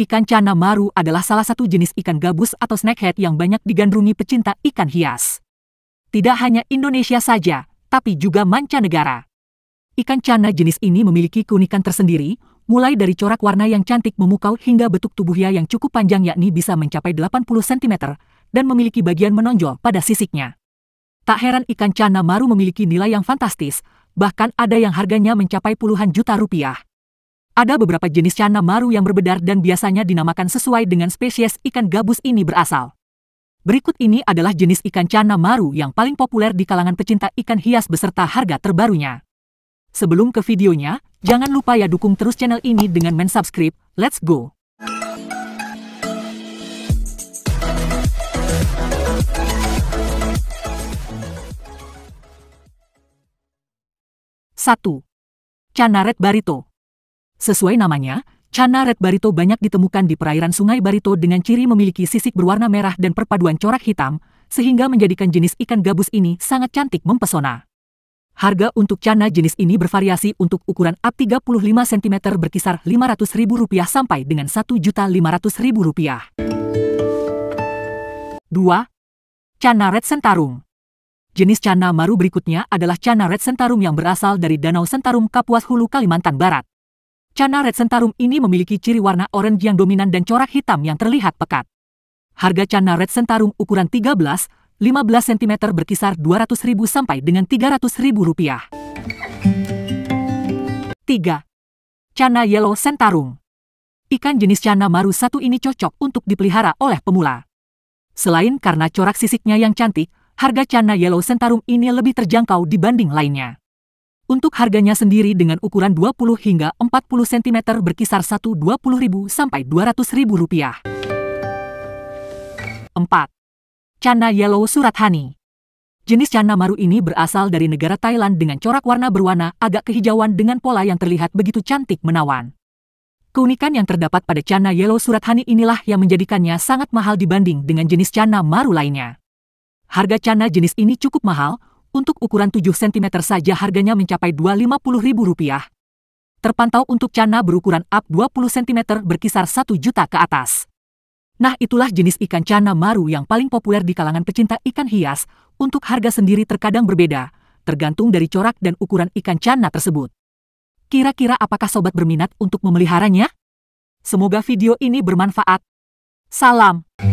Ikan cana maru adalah salah satu jenis ikan gabus atau snackhead yang banyak digandrungi pecinta ikan hias. Tidak hanya Indonesia saja, tapi juga mancanegara. Ikan cana jenis ini memiliki keunikan tersendiri, mulai dari corak warna yang cantik memukau hingga bentuk tubuhnya yang cukup panjang yakni bisa mencapai 80 cm, dan memiliki bagian menonjol pada sisiknya. Tak heran ikan cana maru memiliki nilai yang fantastis, bahkan ada yang harganya mencapai puluhan juta rupiah. Ada beberapa jenis cana maru yang berbedar dan biasanya dinamakan sesuai dengan spesies ikan gabus ini berasal. Berikut ini adalah jenis ikan cana maru yang paling populer di kalangan pecinta ikan hias beserta harga terbarunya. Sebelum ke videonya, jangan lupa ya dukung terus channel ini dengan men-subscribe. Let's go! Satu. Cana Red Barito Sesuai namanya, Cana red barito banyak ditemukan di perairan sungai barito dengan ciri memiliki sisik berwarna merah dan perpaduan corak hitam, sehingga menjadikan jenis ikan gabus ini sangat cantik mempesona. Harga untuk cana jenis ini bervariasi untuk ukuran up 35 cm berkisar Rp500.000 sampai dengan Rp1.500.000. 2. Cana red sentarum Jenis cana maru berikutnya adalah cana red sentarum yang berasal dari Danau Sentarum Kapuas Hulu Kalimantan Barat. Cana Red Sentarum ini memiliki ciri warna orange yang dominan dan corak hitam yang terlihat pekat. Harga Cana Red Sentarum ukuran 13, 15 cm berkisar 200 ribu sampai dengan 300 ribu rupiah. 3. Cana Yellow Sentarum Ikan jenis Cana Maru satu ini cocok untuk dipelihara oleh pemula. Selain karena corak sisiknya yang cantik, harga Cana Yellow Sentarum ini lebih terjangkau dibanding lainnya. Untuk harganya sendiri dengan ukuran 20 hingga 40 cm berkisar 120.000 sampai 200.000 rupiah. 4. Cana Yellow Surat Hani Jenis cana maru ini berasal dari negara Thailand dengan corak warna berwarna agak kehijauan dengan pola yang terlihat begitu cantik menawan. Keunikan yang terdapat pada cana yellow surat hani inilah yang menjadikannya sangat mahal dibanding dengan jenis cana maru lainnya. Harga cana jenis ini cukup mahal, untuk ukuran 7 cm saja harganya mencapai Rp250.000. Terpantau untuk cana berukuran up 20 cm berkisar 1 juta ke atas. Nah itulah jenis ikan cana maru yang paling populer di kalangan pecinta ikan hias, untuk harga sendiri terkadang berbeda, tergantung dari corak dan ukuran ikan cana tersebut. Kira-kira apakah sobat berminat untuk memeliharanya? Semoga video ini bermanfaat. Salam!